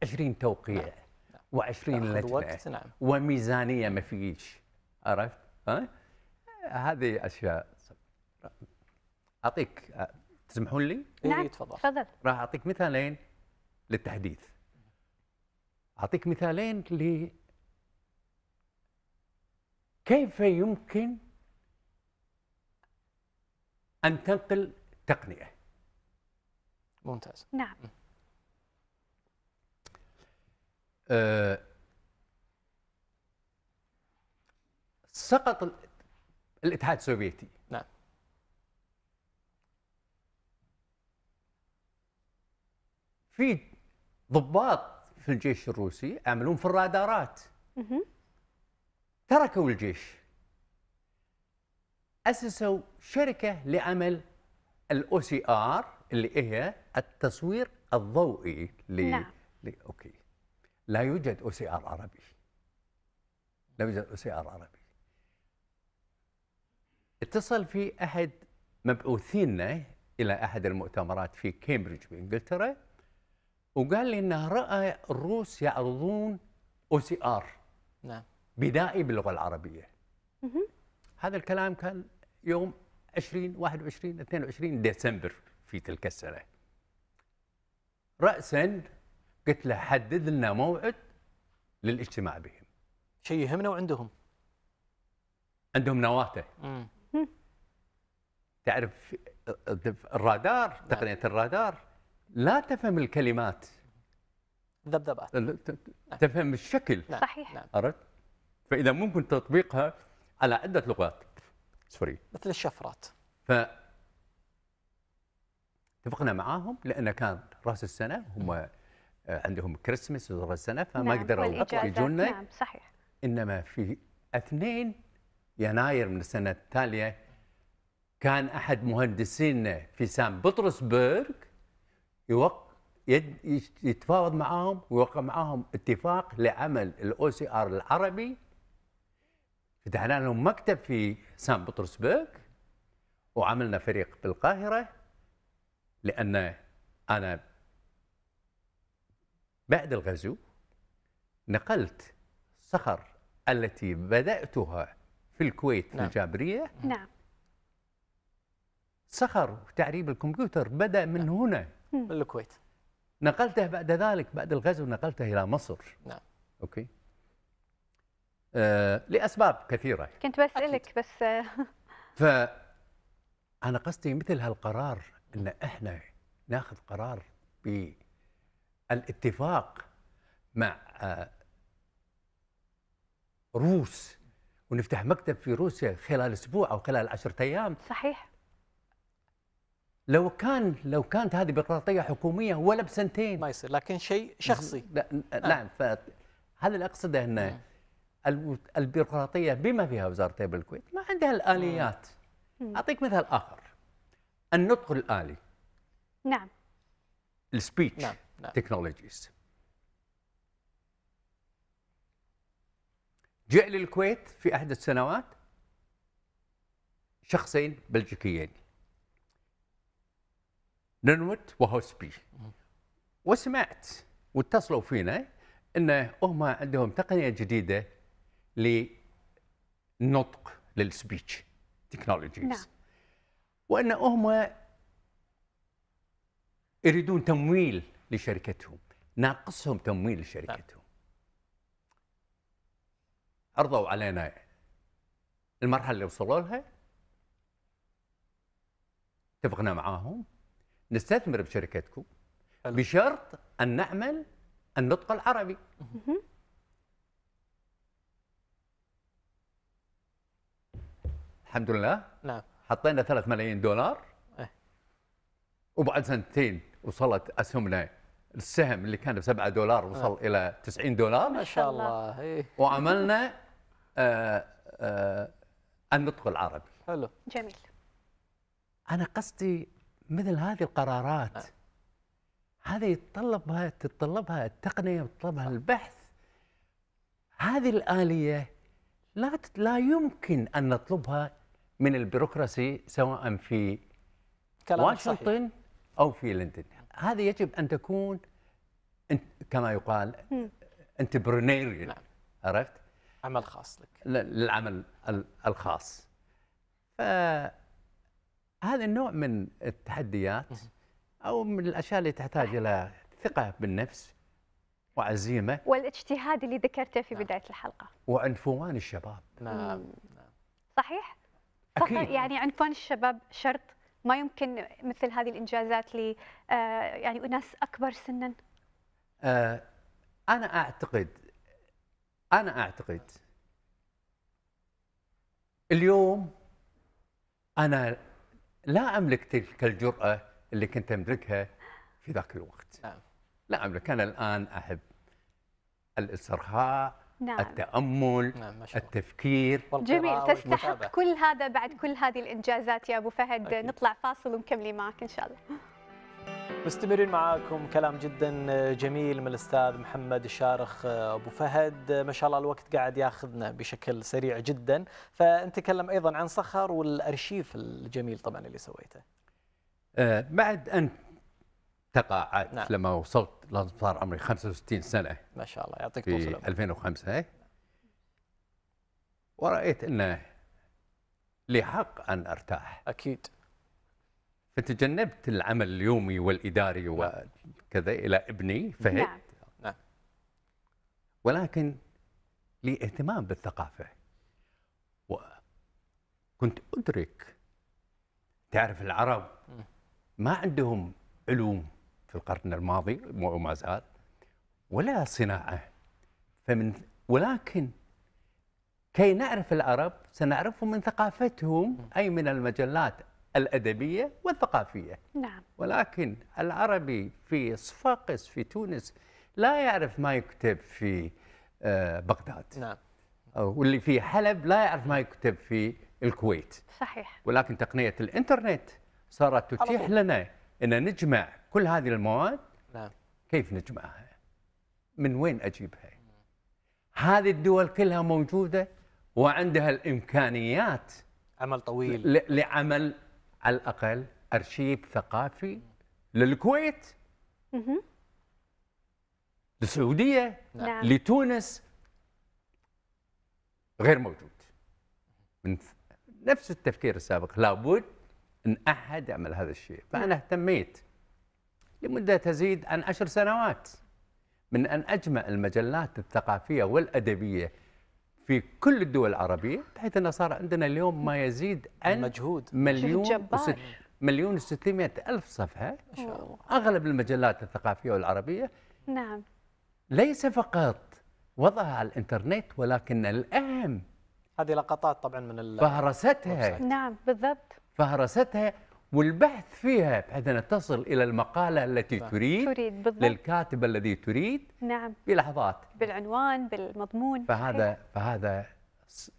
20 توقيع نعم. و20 لجنه نعم. وميزانيه ما فيش عرفت ها هذه اشياء اعطيك تسمحون لي نعم إيه، تفضل تفضل راح اعطيك مثالين للتحديث اعطيك مثالين كيف يمكن أن تنقل تقنية ممتاز نعم آه سقط الاتحاد السوفيتي نعم في ضباط في الجيش الروسي يعملون في الرادارات مه. تركوا الجيش أسسوا شركة لعمل الأو سي آر اللي هي التصوير الضوئي ل... نعم. أوكي لا يوجد أو سي آر عربي لا يوجد أو سي آر عربي اتصل في أحد مبعوثينا إلى أحد المؤتمرات في كامبريدج بإنجلترا وقال لي أنه رأى الروس يعرضون أو سي آر نعم بدائي باللغه العربيه هذا الكلام كان يوم 20 21 22 ديسمبر في تلك السنه راسا قلت له حدد لنا موعد للاجتماع بهم شيء يهمنا وعندهم عندهم نواته تعرف الرادار نعم. تقنيه الرادار لا تفهم الكلمات ذبذبات تفهم الشكل نعم. صحيح نعم. عرفت فاذا ممكن تطبيقها على عده لغات سوري مثل الشفرات ف اتفقنا معاهم لان كان راس السنه هم آه، عندهم كريسماس راس السنه فما نعم قدروا يجونا نعم صحيح انما في 2 يناير من السنه التاليه كان احد مهندسينا في سان بطرسبرغ يوق يتفاوض معاهم ويوقع معاهم اتفاق لعمل الاو سي ار العربي فتحنا لهم مكتب في سان بطرسبرغ وعملنا فريق بالقاهرة لأن أنا بعد الغزو نقلت صخر التي بدأتها في الكويت نعم. في الجابرية نعم صخر تعريب الكمبيوتر بدأ من نعم. هنا من الكويت نقلته بعد ذلك بعد الغزو نقلته إلى مصر نعم أوكي آه، لاسباب كثيره كنت بسالك بس آه. ف انا قصدي مثل هالقرار ان احنا ناخذ قرار بالاتفاق مع آه، روس ونفتح مكتب في روسيا خلال اسبوع او خلال 10 ايام صحيح لو كان لو كانت هذه بيروقراطيه حكوميه ولا بسنتين ما يصير لكن شيء شخصي لا نعم فهذا اللي اقصده انه البيروقراطيه بما فيها وزاره التربيه بالكويت ما عندها الاليات اعطيك مثال اخر النطق الالي نعم السبيتش نعم. نعم. تكنولوجيز جاء للكويت في احد السنوات شخصين بلجيكيين ننوت وهوسبي وسمعت واتصلوا فينا انه هم عندهم تقنيه جديده لنطق للسبيتش تكنولوجيز نعم. وان هم يريدون تمويل لشركتهم ناقصهم تمويل لشركتهم عرضوا علينا المرحله اللي وصلوا لها اتفقنا معاهم نستثمر بشركتكم بشرط ان نعمل النطق العربي الحمد لله نعم حطينا 3 ملايين دولار إيه؟ وبعد سنتين وصلت اسهمنا السهم اللي كان ب 7 دولار إيه. وصل الى 90 دولار ما شاء الله إيه. وعملنا آه، آه، النطق العربي حلو جميل انا قصدي مثل هذه القرارات إيه. هذه يتطلبها تتطلبها التقنيه وتطلبها البحث هذه الاليه لا لا يمكن ان نطلبها من البيروقراسي سواء في واشنطن او في لندن هذا يجب ان تكون كما يقال انتربرينيريال نعم. عرفت عمل خاص لك للعمل الخاص فهذا النوع من التحديات او من الاشياء اللي تحتاج الى ثقه بالنفس وعزيمه والاجتهاد اللي ذكرته في نعم. بدايه الحلقه وعنفوان الشباب نعم, نعم صحيح فقط يعني عنفوان الشباب شرط ما يمكن مثل هذه الانجازات ل آه، يعني اناس اكبر سنا آه، انا اعتقد انا اعتقد اليوم انا لا املك تلك الجراه اللي كنت املكها في ذاك الوقت نعم. لا املك انا الان احب الاسترخاء نعم. التامل نعم التفكير جميل تستحق كل هذا بعد كل هذه الانجازات يا ابو فهد أكيد. نطلع فاصل ومكملين معك ان شاء الله مستمرين معاكم كلام جدا جميل من الاستاذ محمد الشارخ ابو فهد ما شاء الله الوقت قاعد ياخذنا بشكل سريع جدا فنتكلم ايضا عن صخر والارشيف الجميل طبعا اللي سويته آه، بعد ان تقاعدت نعم. لما وصلت صار عمري 65 سنه ما شاء الله يعطيك طول 2005 ورأيت أنه لي حق أن أرتاح أكيد فتجنبت العمل اليومي والإداري نعم. وكذا إلى ابني فهد نعم. نعم ولكن لي اهتمام بالثقافة وكنت أدرك تعرف العرب ما عندهم علوم في القرن الماضي وما زال ولا صناعة فمن ولكن كي نعرف العرب سنعرفهم من ثقافتهم أي من المجلات الأدبية والثقافية نعم ولكن العربي في صفاقس في تونس لا يعرف ما يكتب في آه، بغداد نعم واللي في حلب لا يعرف ما يكتب في الكويت صحيح ولكن تقنية الإنترنت صارت تتيح لنا أن نجمع كل هذه المواد نعم كيف نجمعها؟ من وين اجيبها؟ هذه الدول كلها موجوده وعندها الامكانيات عمل طويل لعمل على الاقل ارشيف ثقافي للكويت للسعوديه نعم. نعم. لتونس غير موجود من نفس التفكير السابق لابد ان احد يعمل هذا الشيء فانا نعم. اهتميت لمدة تزيد عن عشر سنوات من أن أجمع المجلات الثقافية والأدبية في كل الدول العربية بحيث أنه صار عندنا اليوم ما يزيد عن مجهود مليون وست مليون و600 ألف صفحة أغلب المجلات الثقافية والعربية نعم ليس فقط وضعها على الإنترنت ولكن الأهم هذه لقطات طبعا من فهرستها نعم بالضبط فهرستها والبحث فيها بحيث نتصل إلى المقالة التي تريد, تريد بالضبط. للكاتب الذي تريد نعم بلحظات بالعنوان بالمضمون فهذا فهذا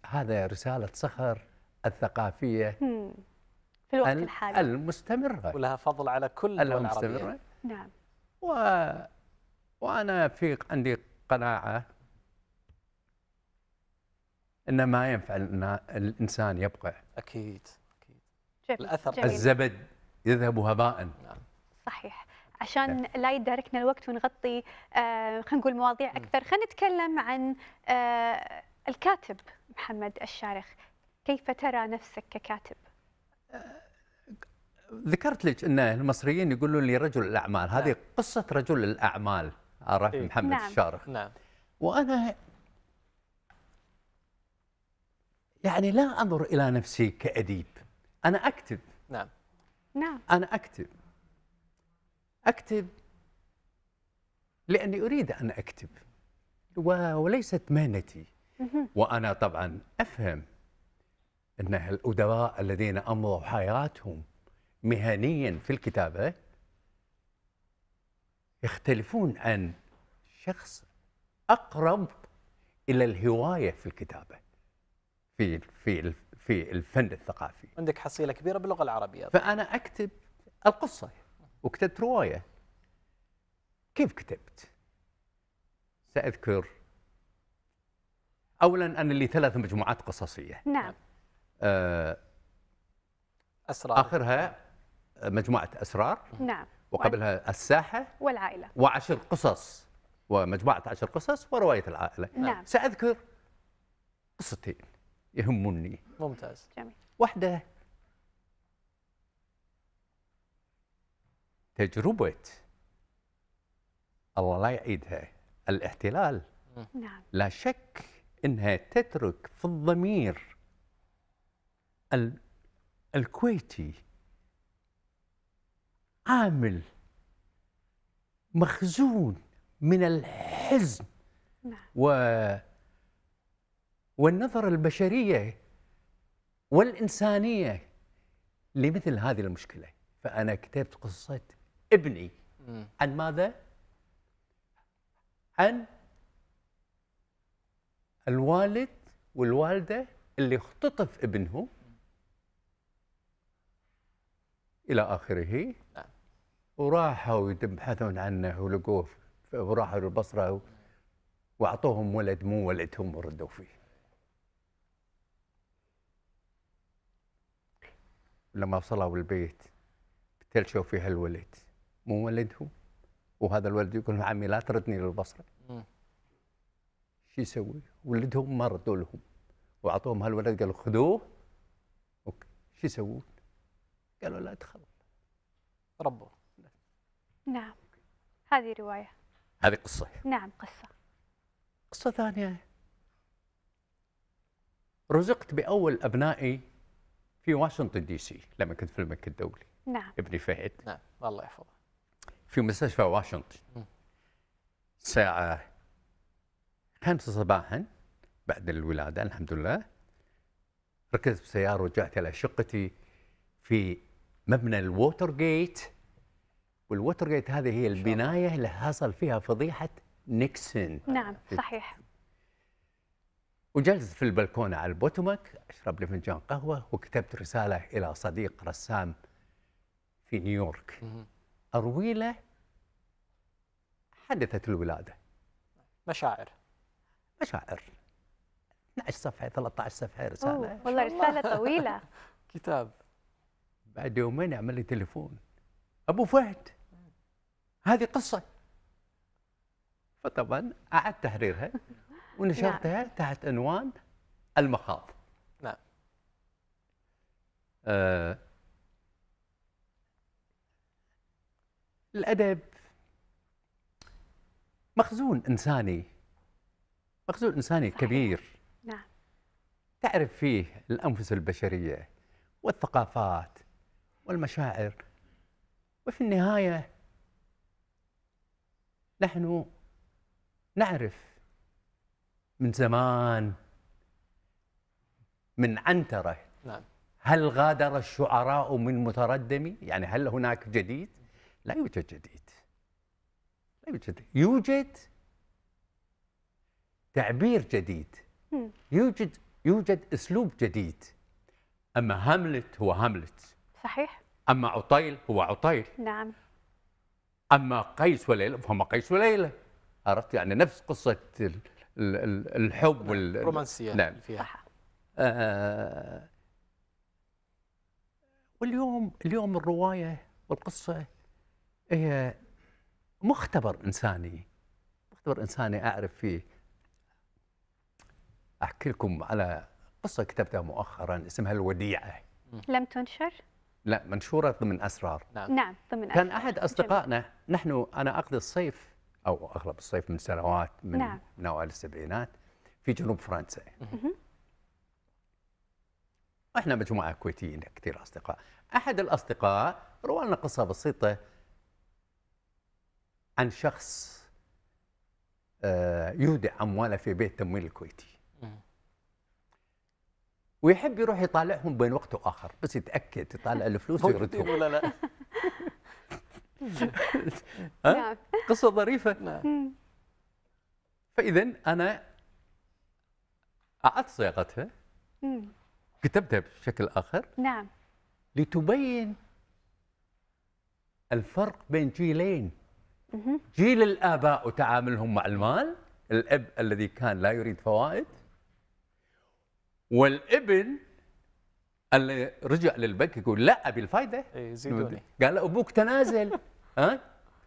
هذا رسالة صخر الثقافية في الوقت الحالي المستمرة ولها فضل على كل المستمرة نعم و... وأنا في عندي قناعة أن ما ينفع الإنسان يبقى أكيد جميل. الأثر جميل. إيه؟ الزبد يذهب هباء نعم. صحيح عشان نعم. لا يداركنا الوقت ونغطي آه، خلينا نقول مواضيع أكثر خلينا نتكلم عن آه، الكاتب محمد الشارخ كيف ترى نفسك ككاتب؟ آه، ذكرت لك ان المصريين يقولوا لي رجل الاعمال، هذه نعم. قصه رجل الاعمال عرف إيه؟ محمد نعم. الشارخ. نعم. وانا يعني لا انظر الى نفسي كاديب. انا اكتب نعم نعم انا اكتب اكتب لاني اريد ان اكتب وليست مهنتي وانا طبعا افهم ان الادباء الذين امضوا حياتهم مهنيا في الكتابه يختلفون عن شخص اقرب الى الهوايه في الكتابه في في في الفن الثقافي عندك حصيلة كبيرة باللغة العربية فأنا أكتب القصة وكتبت رواية كيف كتبت؟ سأذكر أولا انا لي ثلاث مجموعات قصصية نعم آه أسرار آخرها آه، مجموعة أسرار نعم وقبلها الساحة والعائلة وعشر قصص ومجموعة عشر قصص ورواية العائلة نعم سأذكر قصتين يهمني ممتاز جميل واحدة تجربة الله لا يعيدها الاحتلال نعم لا شك انها تترك في الضمير ال الكويتي عامل مخزون من الحزن نعم. والنظرة البشرية والإنسانية لمثل هذه المشكلة فأنا كتبت قصة ابني عن ماذا؟ عن الوالد والوالدة اللي اختطف ابنه إلى آخره نعم. وراحوا يبحثون عنه ولقوه وراحوا البصرة وأعطوهم ولد مو ولدهم وردوا فيه لما وصلوا البيت بتلشوا فيها الولد مو ولدهم وهذا الولد يقول عمي لا تردني للبصره شو يسوي؟ ولدهم ما ردوا لهم واعطوهم هالولد قالوا خذوه شو يسوون؟ قالوا لا ادخل ربوا نعم هذه روايه هذه قصه نعم قصه قصه ثانيه رزقت باول ابنائي في واشنطن دي سي لما كنت في الملك الدولي نعم ابني فهد نعم الله يحفظه في مستشفى واشنطن الساعة خمسة صباحا بعد الولادة الحمد لله ركزت بسيارة ورجعت إلى شقتي في مبنى الووتر جيت والووتر جيت هذه هي البناية اللي حصل فيها فضيحة نيكسون نعم صحيح وجلست في البلكونة على البوتومك أشرب لي فنجان قهوة وكتبت رسالة إلى صديق رسام في نيويورك أروي له حدثت الولادة مشاعر مشاعر 12 صفحة 13 صفحة رسالة والله رسالة طويلة كتاب بعد يومين عمل لي تليفون أبو فهد هذه قصة فطبعا أعدت تحريرها ونشرتها نعم. تحت عنوان المخاض نعم آه الأدب مخزون إنساني مخزون إنساني صحيح. كبير نعم تعرف فيه الأنفس البشرية والثقافات والمشاعر وفي النهاية نحن نعرف من زمان من عنترة نعم هل غادر الشعراء من متردم يعني هل هناك جديد لا يوجد جديد لا يوجد يوجد تعبير جديد يوجد يوجد اسلوب جديد اما هاملت هو هاملت صحيح اما عطيل هو عطيل نعم اما قيس وليلى فهم قيس وليلى عرفت يعني نفس قصه الحب نعم، وال... الرومانسيه نعم فيها صح. آه واليوم اليوم الروايه والقصه هي مختبر انساني مختبر انساني اعرف فيه احكي لكم على قصه كتبتها مؤخرا اسمها الوديعه لم تنشر؟ لا منشوره ضمن اسرار نعم, نعم ضمن اسرار كان احد اصدقائنا جميل. نحن انا اقضي الصيف او اغلب الصيف من سنوات من نعم. من اوائل السبعينات في جنوب فرنسا احنا مجموعه كويتيين كثير اصدقاء احد الاصدقاء روى لنا قصه بسيطه عن شخص آه، يودع امواله في بيت تمويل الكويتي ويحب يروح يطالعهم بين وقت واخر بس يتاكد يطالع الفلوس ويردهم ولا لا نعم. قصة ظريفة نعم فإذا أنا أعدت صياغتها كتبتها بشكل آخر نعم لتبين الفرق بين جيلين جيل الآباء وتعاملهم مع المال الأب الذي كان لا يريد فوائد والابن قال رجع للبنك يقول لا ابي الفائده إيه، زيدوني قال ابوك تنازل ها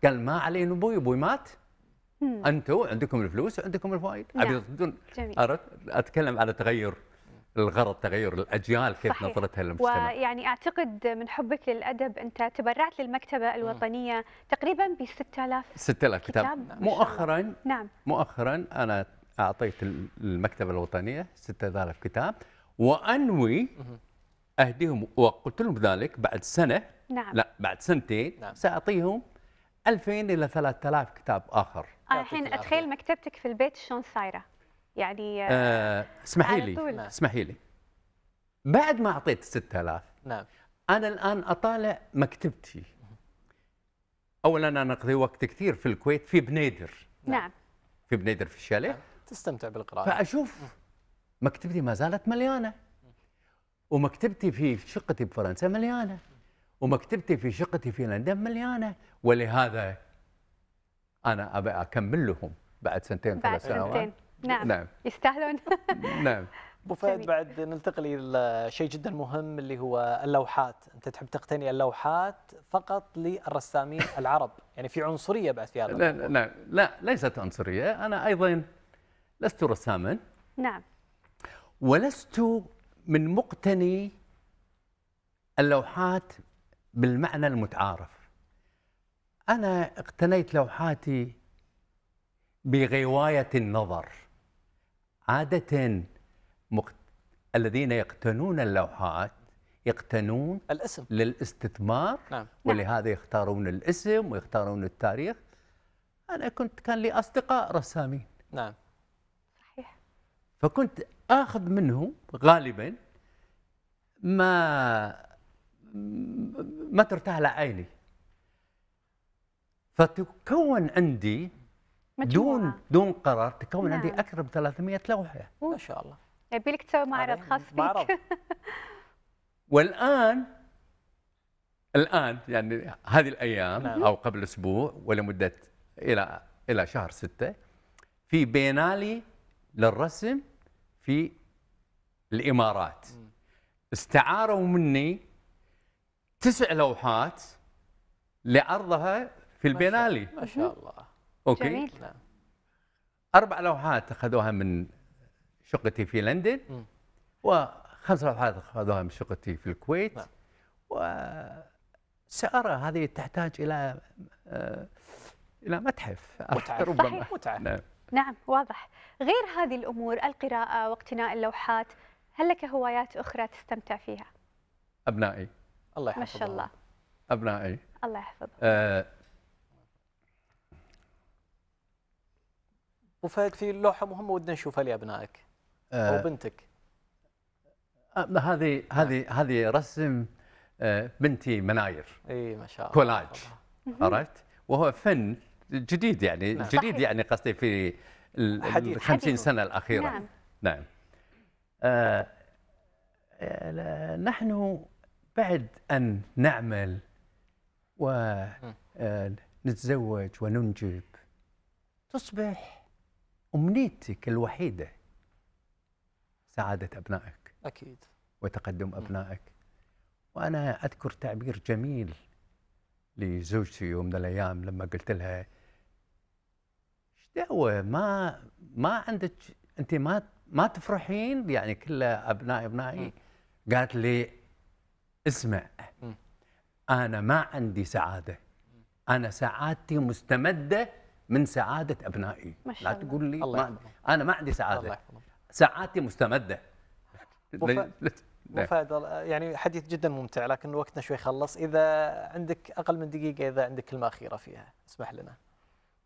قال ما علينا ابوي ابوي مات انتم عندكم الفلوس وعندكم الفوائد نعم. ابي اردت اتكلم على تغير الغرض تغير الاجيال كيف صحيح. نظرتها للمجتمع ويعني اعتقد من حبك للادب انت تبرعت للمكتبه الوطنيه تقريبا ب 6000 6000 كتاب, كتاب. مؤخرا نعم مؤخرا انا اعطيت المكتبه الوطنيه 6000 كتاب وانوي اهديهم وقلت لهم ذلك بعد سنه نعم لا بعد سنتين نعم. ساعطيهم 2000 الى 3000 كتاب اخر انا آه، الحين اتخيل مكتبتك في البيت شلون صايره يعني آه, آه، اسمحي لي نعم. اسمحي لي بعد ما اعطيت 6000 نعم انا الان اطالع مكتبتي اولا انا اقضي وقت كثير في الكويت في بنيدر نعم, نعم. في بنيدر في الشاليه نعم. تستمتع بالقراءه فاشوف مكتبتي ما زالت مليانه ومكتبتي في شقتي بفرنسا مليانه ومكتبتي في شقتي في لندن مليانه ولهذا انا ابى اكمل لهم بعد سنتين ثلاث سنوات سنتين نعم نعم يستاهلون نعم ابو فهد بعد الى لشيء جدا مهم اللي هو اللوحات، انت تحب تقتني اللوحات فقط للرسامين العرب، يعني في عنصريه بعد في هذا لا لا, لا لا ليست عنصريه، انا ايضا لست رساما نعم ولست من مقتني اللوحات بالمعنى المتعارف أنا اقتنيت لوحاتي بغواية النظر عادة مقت... الذين يقتنون اللوحات يقتنون الاسم للاستثمار نعم. ولهذا يختارون الاسم ويختارون التاريخ أنا كنت كان لي أصدقاء رسامين نعم صحيح فكنت اخذ منه غالبا ما ما ترتاح لعيني فتكون عندي مجموعة. دون دون قرار تكون نعم. عندي اكثر من 300 لوحه ما شاء الله يبي لك تسوي معرض خاص فيك معرض والان الان يعني هذه الايام نعم. او قبل اسبوع ولمده الى الى شهر 6 في بينالي للرسم في الامارات استعاروا مني تسع لوحات لعرضها في البينالي ما شاء الله اوكي جميل. نعم. اربع لوحات اخذوها من شقتي في لندن وخمس لوحات اخذوها من شقتي في الكويت نعم. و سأرى هذه تحتاج الى آه، الى متحف متعه ربما متعه نعم. نعم واضح غير هذه الأمور القراءة واقتناء اللوحات هل لك هوايات أخرى تستمتع فيها؟ أبنائي الله يحفظهم ما شاء الله أبنائي الله يحفظهم أه في لوحة مهمة ودنا نشوفها لأبنائك أه أو بنتك آه، هذه هذه هذه رسم آه، بنتي مناير اي ما شاء الله كولاج عرفت وهو فن جديد يعني نعم. جديد صحيح. يعني قصدي في ال 50 سنه الاخيره نعم نعم آه نحن بعد ان نعمل ونتزوج آه، وننجب تصبح امنيتك الوحيده سعاده ابنائك اكيد وتقدم ابنائك وانا اذكر تعبير جميل لزوجتي يوم من الايام لما قلت لها هو ما ما عندك انت ما ما تفرحين يعني كلها ابنائي ابنائي قالت لي اسمع انا ما عندي سعاده انا سعادتي مستمده من سعاده ابنائي ما شاء الله. لا تقول لي الله ما انا ما عندي سعاده الله سعادتي مستمده وفاد نعم. يعني حديث جدا ممتع لكن وقتنا شوي خلص اذا عندك اقل من دقيقه اذا عندك كلمه اخيره فيها اسمح لنا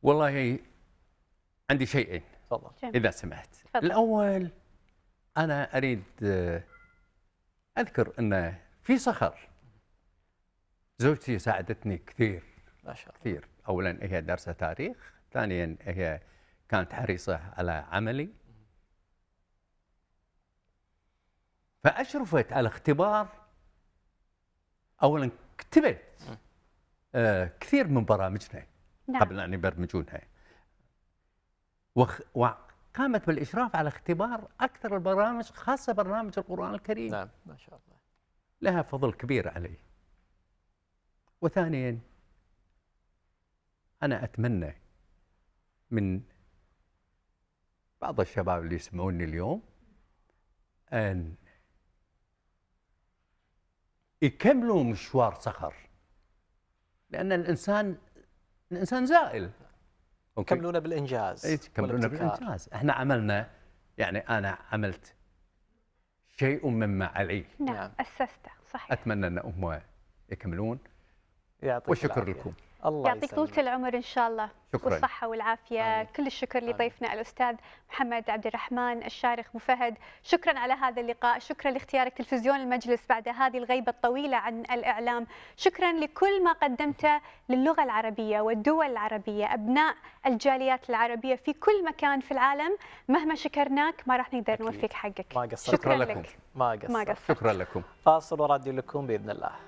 والله عندي شيئين تفضل اذا سمحت فضل. الاول انا اريد آه، اذكر ان في صخر زوجتي ساعدتني كثير ما شاء الله كثير اولا هي دارسه تاريخ ثانيا هي كانت حريصه على عملي فاشرفت على اختبار اولا كتبت آه كثير من برامجنا نعم. قبل ان يبرمجونها وقامت بالإشراف على اختبار أكثر البرامج خاصة برنامج القرآن الكريم نعم ما شاء الله لها فضل كبير علي وثانيا أنا أتمنى من بعض الشباب اللي يسمعوني اليوم أن يكملوا مشوار صخر لأن الإنسان الإنسان زائل كملونا بالانجاز اي كملونا بالانجاز احنا عملنا يعني انا عملت شيء مما علي نعم, نعم. اسسته صحيح اتمنى ان هم يكملون يعطيك وشكر العافية. لكم الله يعطيك طولة العمر إن شاء الله شكرا. والصحة والعافية آمين. كل الشكر لضيفنا الأستاذ محمد عبد الرحمن الشارخ مفهد شكرا على هذا اللقاء شكرا لاختيارك تلفزيون المجلس بعد هذه الغيبة الطويلة عن الإعلام شكرا لكل ما قدمته للغة العربية والدول العربية أبناء الجاليات العربية في كل مكان في العالم مهما شكرناك ما راح نقدر نوفيك حقك ما قصرت شكرا لكم لك. ما قصرت شكرا لكم فاصل ورادي لكم بإذن الله